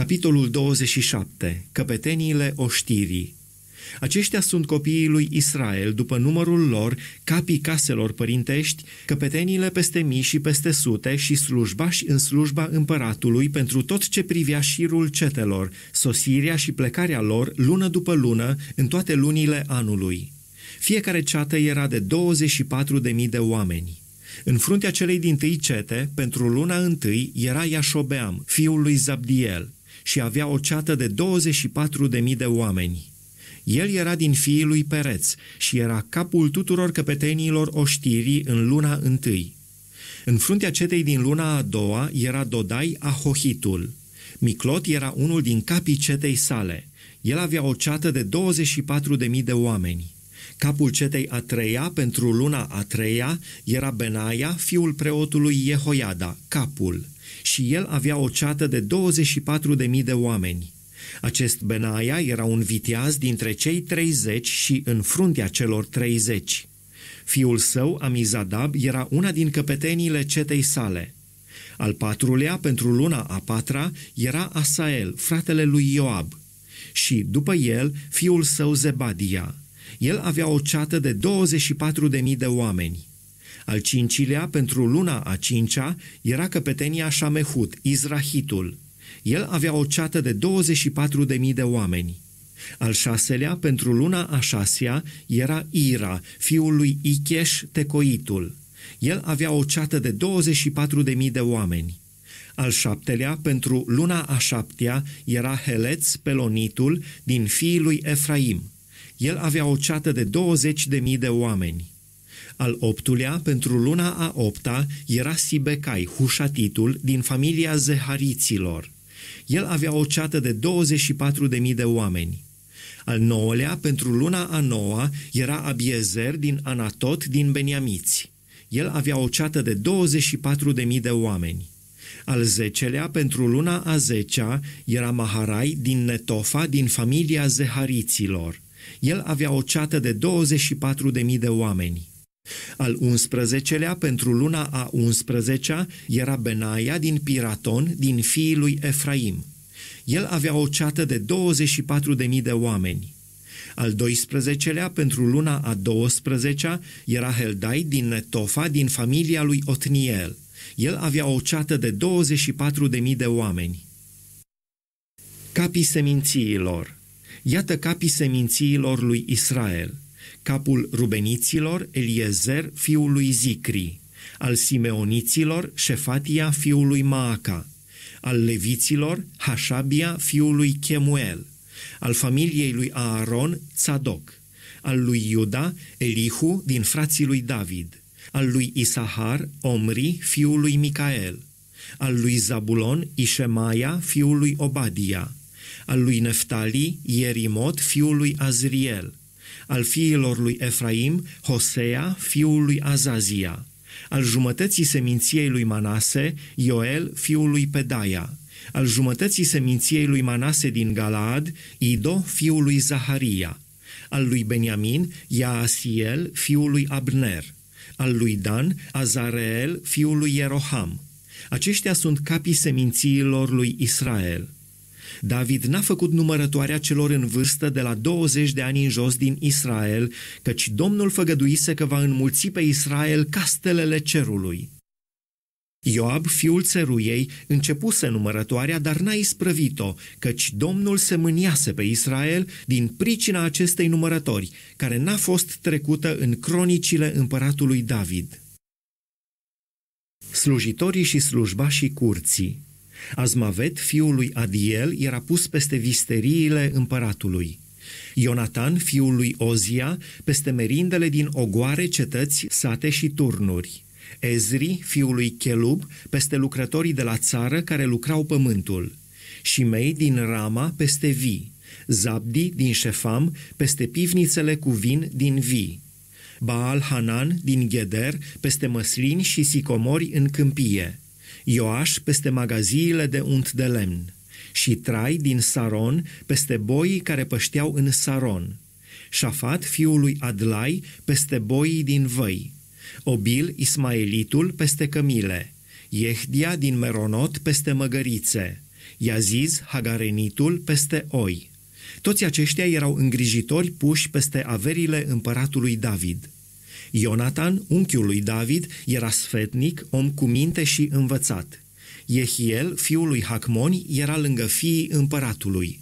Capitolul 27. Căpeteniile oștirii aceștia sunt copiii lui Israel, după numărul lor, capii caselor părintești, căpeteniile peste mii și peste sute și slujbași în slujba împăratului pentru tot ce privea șirul cetelor, sosirea și plecarea lor lună după lună în toate lunile anului. Fiecare ceată era de 24.000 de oameni. În fruntea celei din tâi cete, pentru luna întâi, era Iașobeam, fiul lui Zabdiel, și avea o ceată de 24.000 de oameni. El era din fiii lui Pereț și era capul tuturor căpetenilor oștirii în luna întâi. În fruntea cetei din luna a doua era Dodai Ahohitul. Miclot era unul din capii cetei sale. El avea o ceată de 24.000 de oameni. Capul cetei a treia pentru luna a treia era Benaia, fiul preotului Jehoiada, capul și el avea o ceată de 24.000 de oameni. Acest Benaia era un viteaz dintre cei 30 și în fruntea celor 30. Fiul său, Amizadab, era una din căpeteniile cetei sale. Al patrulea, pentru luna a patra, era Asael, fratele lui Ioab, și, după el, fiul său Zebadia. El avea o ceată de 24.000 de oameni. Al cincilea, pentru luna a cincea, era căpetenia Șamehut, Izrahitul. El avea o ceată de 24.000 de oameni. Al șaselea, pentru luna a șasea, era Ira, fiul lui Icheș Tecoitul. El avea o ceată de 24.000 de oameni. Al șaptelea, pentru luna a șaptea, era Heleț Pelonitul din fiul lui Efraim. El avea o ceată de 20.000 de oameni. Al optulea, pentru luna a opta, era Sibecai, hușatitul, din familia zehariților. El avea o ceată de 24.000 de oameni. Al nouălea, pentru luna a noua, era Abiezer din Anatot din Beniamiți. El avea o ceată de 24.000 de oameni. Al zecelea, pentru luna a zecea, era Maharai din Netofa din familia zehariților. El avea o ceată de 24.000 de oameni. Al 11-lea, pentru luna a 11-a, era Benaia din Piraton, din fiii lui Efraim. El avea o ceată de 24.000 de oameni. Al 12-lea, pentru luna a 12-a, era Heldai din Netofa, din familia lui Otniel. El avea o ceată de 24.000 de oameni. Capii semințiilor Iată capii semințiilor lui Israel – capul rubeniților Eliezer, fiul lui Zicri, al simeoniților Șefatia, fiul lui Maaca, al leviților Hașabia, fiul lui Chemuel, al familiei lui Aaron, Tzadok, al lui Iuda, Elihu, din frații lui David, al lui Isahar, Omri, fiul lui Micael, al lui Zabulon, Ișemaia, fiul lui Obadia, al lui Neftali, Ierimot, fiul lui Azriel, al fiilor lui Efraim, Hosea, fiul lui Azazia, al jumătății seminției lui Manase, Ioel, fiul lui Pedaia, al jumătății seminției lui Manase din Galaad, Ido, fiul lui Zaharia, al lui Beniamin, Iaasiel, fiul lui Abner, al lui Dan, Azareel, fiul lui Ieroham. Aceștia sunt capii semințiilor lui Israel. David n-a făcut numărătoarea celor în vârstă de la 20 de ani în jos din Israel, căci Domnul făgăduise că va înmulți pe Israel castelele cerului. Ioab, fiul țeruiei, începuse numărătoarea, dar n-a isprăvit-o, căci Domnul se mâniase pe Israel din pricina acestei numărători, care n-a fost trecută în cronicile împăratului David. Slujitorii și slujbașii curții Azmavet, fiul lui Adiel, era pus peste visteriile împăratului. Ionatan, fiul lui Ozia, peste merindele din ogoare, cetăți, sate și turnuri. Ezri, fiul lui Chelub, peste lucrătorii de la țară care lucrau pământul. și mei din Rama, peste vii. Zabdi din Șefam, peste pivnițele cu vin din vii. Baal Hanan din Gheder, peste măslini și sicomori în câmpie. Ioaș peste magaziile de unt de lemn și Trai din Saron peste boii care pășteau în Saron, Șafat fiul lui Adlai peste boii din Văi, Obil Ismaelitul peste Cămile, Iehdia din Meronot peste Măgărițe, Iaziz Hagarenitul peste Oi. Toți aceștia erau îngrijitori puși peste averile împăratului David – Ionatan, unchiul lui David, era sfetnic, om cu minte și învățat. Jehiel, fiul lui Hacmoni, era lângă fiii împăratului.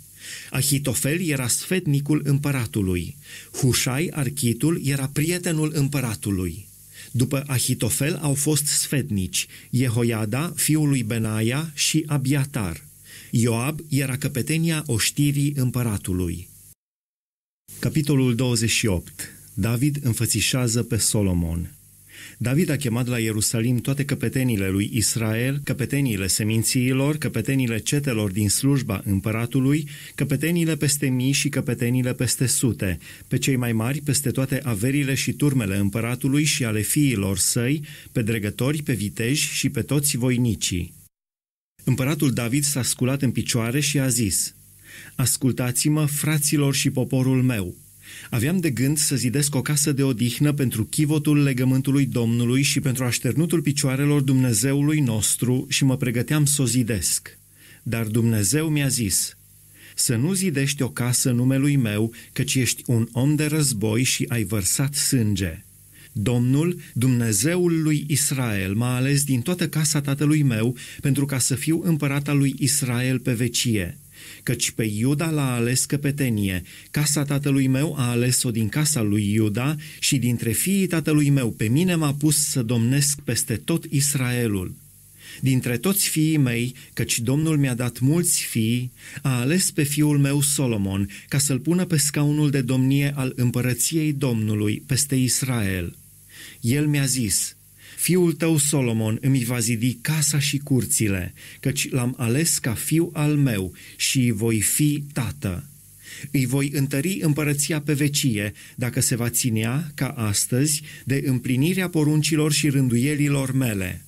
Ahitofel era sfetnicul împăratului. Hușai, architul, era prietenul împăratului. După Ahitofel au fost sfetnici Jehoiada, fiul lui Benaia și Abiatar. Ioab era căpetenia oștirii împăratului. Capitolul 28 David înfățișează pe Solomon. David a chemat la Ierusalim toate căpetenile lui Israel, căpetenile semințiilor, căpetenile cetelor din slujba împăratului, căpetenile peste mii și căpetenile peste sute, pe cei mai mari peste toate averile și turmele împăratului și ale fiilor săi, pe dregători, pe viteji și pe toți voinicii. Împăratul David s-a sculat în picioare și a zis, Ascultați-mă, fraților și poporul meu, Aveam de gând să zidesc o casă de odihnă pentru chivotul legământului Domnului și pentru așternutul picioarelor Dumnezeului nostru și mă pregăteam să o zidesc. Dar Dumnezeu mi-a zis, să nu zidești o casă numelui meu, căci ești un om de război și ai vărsat sânge. Domnul, Dumnezeul lui Israel, m-a ales din toată casa tatălui meu pentru ca să fiu împărat al lui Israel pe vecie căci pe Iuda l-a ales căpetenie. Casa tatălui meu a ales-o din casa lui Iuda și dintre fiii tatălui meu pe mine m-a pus să domnesc peste tot Israelul. Dintre toți fiii mei, căci Domnul mi-a dat mulți fii, a ales pe fiul meu Solomon ca să-l pună pe scaunul de domnie al împărăției Domnului peste Israel. El mi-a zis, Fiul tău Solomon îmi va zidi casa și curțile, căci l-am ales ca fiu al meu și voi fi tată. Îi voi întări împărăția pe vecie, dacă se va ținea, ca astăzi, de împlinirea poruncilor și rânduielilor mele.”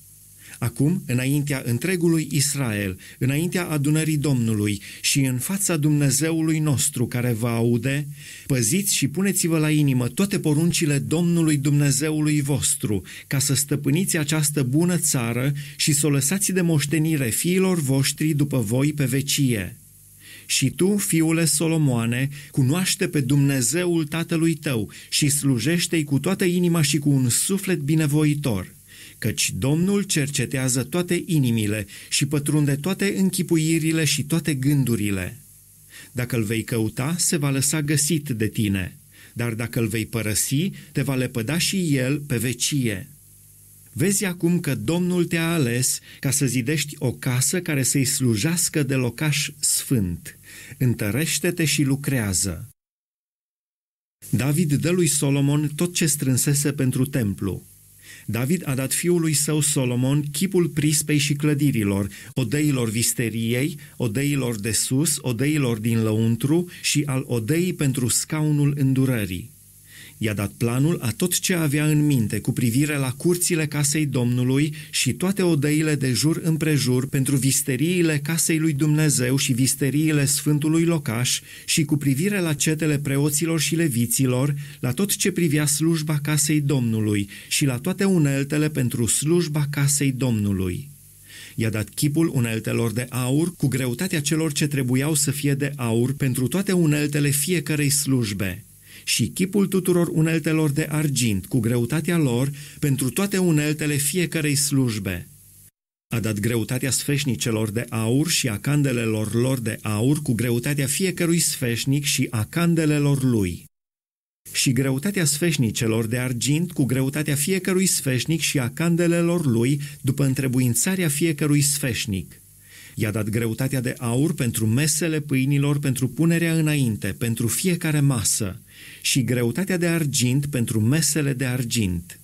Acum, înaintea întregului Israel, înaintea adunării Domnului și în fața Dumnezeului nostru care vă aude, păziți și puneți-vă la inimă toate poruncile Domnului Dumnezeului vostru, ca să stăpâniți această bună țară și să o lăsați de moștenire fiilor voștri după voi pe vecie. Și tu, fiule Solomoane, cunoaște pe Dumnezeul tatălui tău și slujește-i cu toată inima și cu un suflet binevoitor căci Domnul cercetează toate inimile și pătrunde toate închipuirile și toate gândurile. Dacă îl vei căuta, se va lăsa găsit de tine, dar dacă îl vei părăsi, te va lepăda și el pe vecie. Vezi acum că Domnul te-a ales ca să zidești o casă care să-i slujească de locaș sfânt. Întărește-te și lucrează. David dă lui Solomon tot ce strânsese pentru templu. David a dat fiului său Solomon chipul prispei și clădirilor, odeilor visteriei, odeilor de sus, odeilor din lăuntru și al odeii pentru scaunul îndurării. I-a dat planul a tot ce avea în minte cu privire la curțile casei Domnului și toate odăile de jur împrejur pentru visteriile casei lui Dumnezeu și visteriile Sfântului Locaș și cu privire la cetele preoților și leviților, la tot ce privea slujba casei Domnului și la toate uneltele pentru slujba casei Domnului. I-a dat chipul uneltelor de aur cu greutatea celor ce trebuiau să fie de aur pentru toate uneltele fiecarei slujbe – și chipul tuturor uneltelor de argint cu greutatea lor pentru toate uneltele fiecarei slujbe. A dat greutatea sfeșnicelor de aur și a candelelor lor de aur cu greutatea fiecărui sfeșnic și a candelelor lui. Și greutatea sfeșnicelor de argint cu greutatea fiecărui sfeșnic și a candelelor lui după întrebuințarea fiecărui sfeșnic I-a dat greutatea de aur pentru mesele pâinilor, pentru punerea înainte, pentru fiecare masă, și greutatea de argint pentru mesele de argint.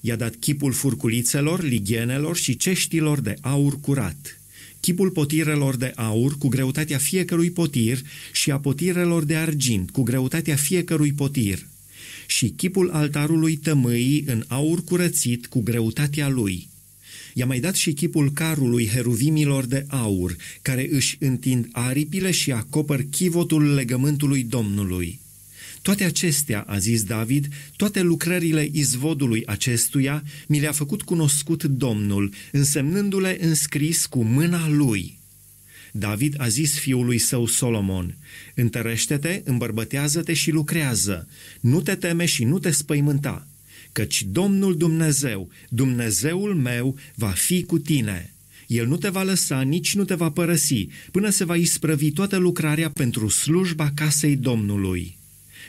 I-a dat chipul furculițelor, ligienelor și ceștilor de aur curat, chipul potirelor de aur cu greutatea fiecărui potir și a potirelor de argint cu greutatea fiecărui potir, și chipul altarului tămâii în aur curățit cu greutatea lui – I-a mai dat și chipul carului heruvimilor de aur, care își întind aripile și acopăr chivotul legământului Domnului. Toate acestea, a zis David, toate lucrările izvodului acestuia, mi le-a făcut cunoscut Domnul, însemnându-le înscris cu mâna lui. David a zis fiului său Solomon, Întărește-te, îmbărbătează-te și lucrează, nu te teme și nu te spăimânta, căci Domnul Dumnezeu, Dumnezeul meu, va fi cu tine. El nu te va lăsa, nici nu te va părăsi, până se va isprăvi toată lucrarea pentru slujba casei Domnului.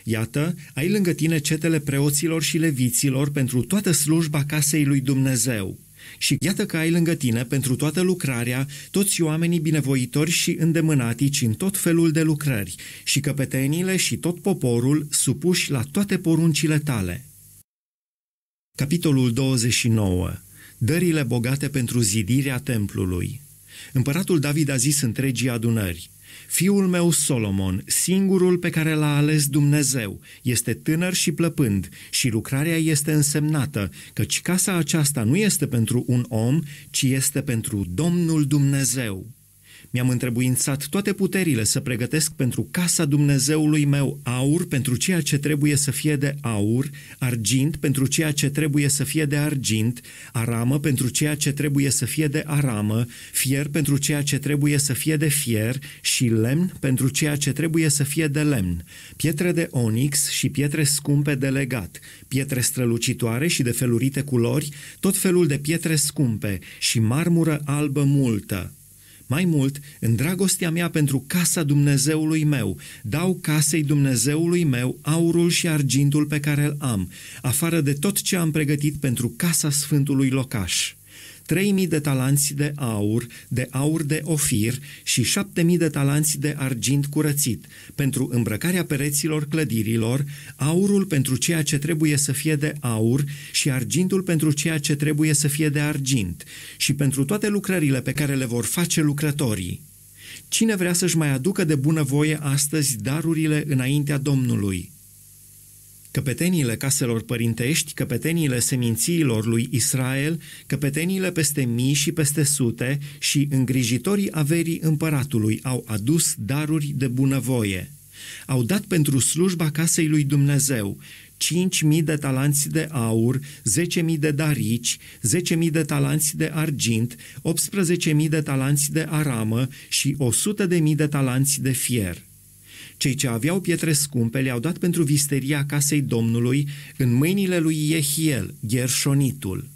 Iată, ai lângă tine cetele preoților și leviților pentru toată slujba casei lui Dumnezeu. Și iată că ai lângă tine pentru toată lucrarea toți oamenii binevoitori și îndemânatici în tot felul de lucrări, și căpetenile și tot poporul supuși la toate poruncile tale. Capitolul 29. Dările bogate pentru zidirea templului. Împăratul David a zis întregii adunări, Fiul meu Solomon, singurul pe care l-a ales Dumnezeu, este tânăr și plăpând și lucrarea este însemnată, căci casa aceasta nu este pentru un om, ci este pentru Domnul Dumnezeu. Mi-am întrebuințat toate puterile să pregătesc pentru casa Dumnezeului meu aur pentru ceea ce trebuie să fie de aur, argint pentru ceea ce trebuie să fie de argint, aramă pentru ceea ce trebuie să fie de aramă, fier pentru ceea ce trebuie să fie de fier și lemn pentru ceea ce trebuie să fie de lemn, pietre de onix și pietre scumpe de legat, pietre strălucitoare și de felurite culori, tot felul de pietre scumpe și marmură albă multă, mai mult, în dragostea mea pentru casa Dumnezeului meu, dau casei Dumnezeului meu aurul și argintul pe care îl am, afară de tot ce am pregătit pentru casa Sfântului Locaș. 3.000 de talanți de aur, de aur de ofir și 7.000 de talanți de argint curățit, pentru îmbrăcarea pereților clădirilor, aurul pentru ceea ce trebuie să fie de aur și argintul pentru ceea ce trebuie să fie de argint și pentru toate lucrările pe care le vor face lucrătorii. Cine vrea să-și mai aducă de bunăvoie astăzi darurile înaintea Domnului? căpeteniile caselor părintești, căpeteniile semințiilor lui Israel, căpeteniile peste mii și peste sute și îngrijitorii averii împăratului au adus daruri de bunăvoie. Au dat pentru slujba casei lui Dumnezeu 5.000 de talanți de aur, 10.000 de darici, 10.000 de talanți de argint, 18.000 de talanți de aramă și 100.000 de talanți de fier. Cei ce aveau pietre scumpe le-au dat pentru visteria casei Domnului în mâinile lui Yehiel, Gershonitul.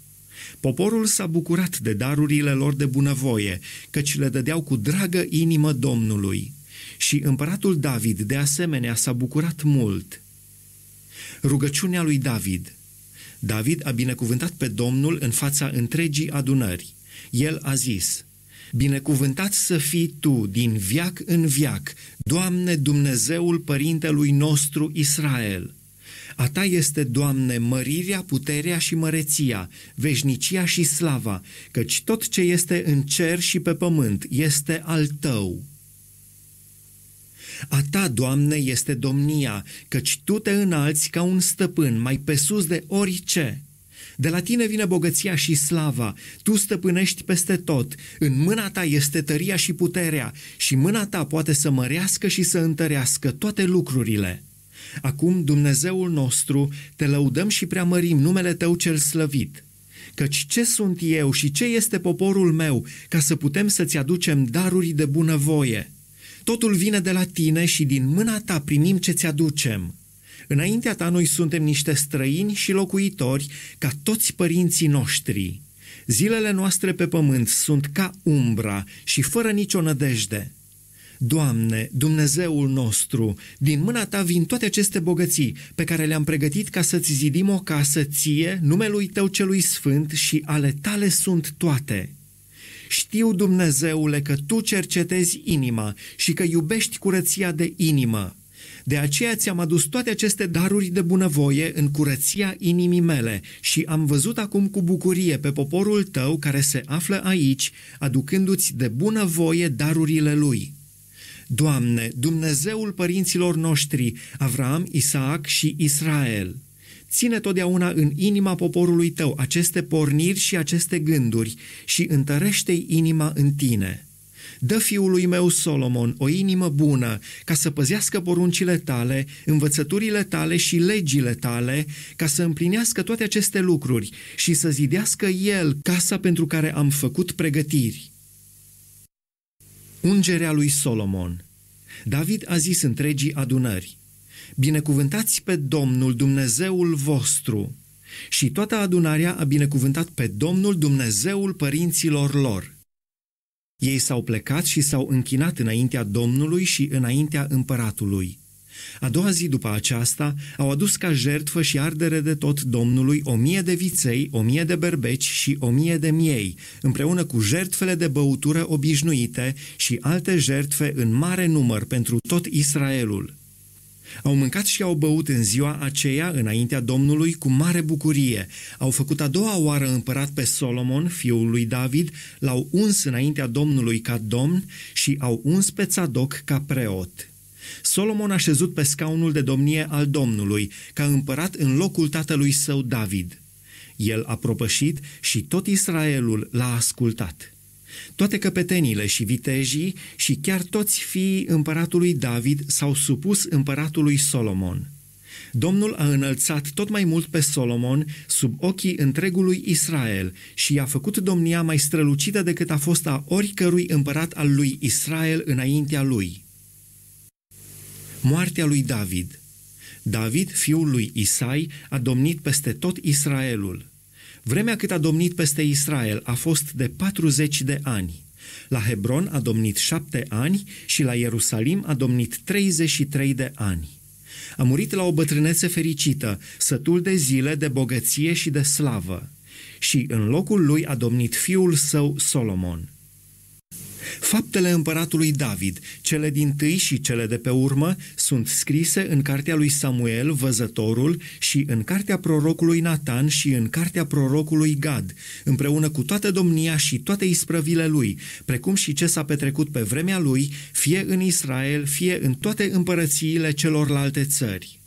Poporul s-a bucurat de darurile lor de bunăvoie, căci le dădeau cu dragă inimă Domnului. Și împăratul David de asemenea s-a bucurat mult. Rugăciunea lui David David a binecuvântat pe Domnul în fața întregii adunări. El a zis, Binecuvântat să fii Tu din viac în viac, Doamne Dumnezeul Părintelui nostru Israel! A Ta este, Doamne, mărirea, puterea și măreția, veșnicia și slava, căci tot ce este în cer și pe pământ este al Tău. A ta, Doamne, este domnia, căci tu te înalți ca un stăpân mai pe sus de orice. De la tine vine bogăția și slava, tu stăpânești peste tot, în mâna ta este tăria și puterea și mâna ta poate să mărească și să întărească toate lucrurile. Acum, Dumnezeul nostru, te lăudăm și preamărim numele tău cel slăvit. Căci ce sunt eu și ce este poporul meu ca să putem să-ți aducem daruri de bunăvoie? Totul vine de la tine și din mâna ta primim ce-ți aducem. Înaintea ta noi suntem niște străini și locuitori ca toți părinții noștri. Zilele noastre pe pământ sunt ca umbra și fără nicio nădejde. Doamne, Dumnezeul nostru, din mâna ta vin toate aceste bogății pe care le-am pregătit ca să-ți zidim o casă ție, numelui tău celui sfânt și ale tale sunt toate. Știu, Dumnezeule, că tu cercetezi inima și că iubești curăția de inimă. De aceea ți-am adus toate aceste daruri de bunăvoie în curăția inimii mele și am văzut acum cu bucurie pe poporul tău care se află aici, aducându-ți de bunăvoie darurile lui. Doamne, Dumnezeul părinților noștri, Avram, Isaac și Israel, ține totdeauna în inima poporului tău aceste porniri și aceste gânduri și întărește-i inima în tine.” Dă fiului meu Solomon o inimă bună ca să păzească poruncile tale, învățăturile tale și legile tale, ca să împlinească toate aceste lucruri și să zidească el casa pentru care am făcut pregătiri. Ungerea lui Solomon David a zis întregii adunări, Binecuvântați pe Domnul Dumnezeul vostru! Și toată adunarea a binecuvântat pe Domnul Dumnezeul părinților lor – ei s-au plecat și s-au închinat înaintea Domnului și înaintea împăratului. A doua zi după aceasta au adus ca jertfă și ardere de tot Domnului o mie de viței, o mie de berbeci și o mie de miei, împreună cu jertfele de băutură obișnuite și alte jertfe în mare număr pentru tot Israelul. Au mâncat și au băut în ziua aceea înaintea Domnului cu mare bucurie. Au făcut a doua oară împărat pe Solomon, fiul lui David, l-au uns înaintea Domnului ca domn și au uns pe Țadoc ca preot. Solomon a șezut pe scaunul de domnie al Domnului, ca împărat în locul tatălui său David. El a propășit și tot Israelul l-a ascultat. Toate căpetenile și vitejii și chiar toți fiii împăratului David s-au supus împăratului Solomon. Domnul a înălțat tot mai mult pe Solomon sub ochii întregului Israel și i-a făcut domnia mai strălucită decât a fost a oricărui împărat al lui Israel înaintea lui. Moartea lui David David, fiul lui Isai, a domnit peste tot Israelul. Vremea cât a domnit peste Israel a fost de 40 de ani. La Hebron a domnit șapte ani și la Ierusalim a domnit 33 de ani. A murit la o bătrânețe fericită, sătul de zile, de bogăție și de slavă. Și în locul lui a domnit fiul său Solomon – Faptele împăratului David, cele din tâi și cele de pe urmă, sunt scrise în cartea lui Samuel, văzătorul, și în cartea prorocului Natan și în cartea prorocului Gad, împreună cu toată domnia și toate isprăvile lui, precum și ce s-a petrecut pe vremea lui, fie în Israel, fie în toate împărățiile celorlalte țări.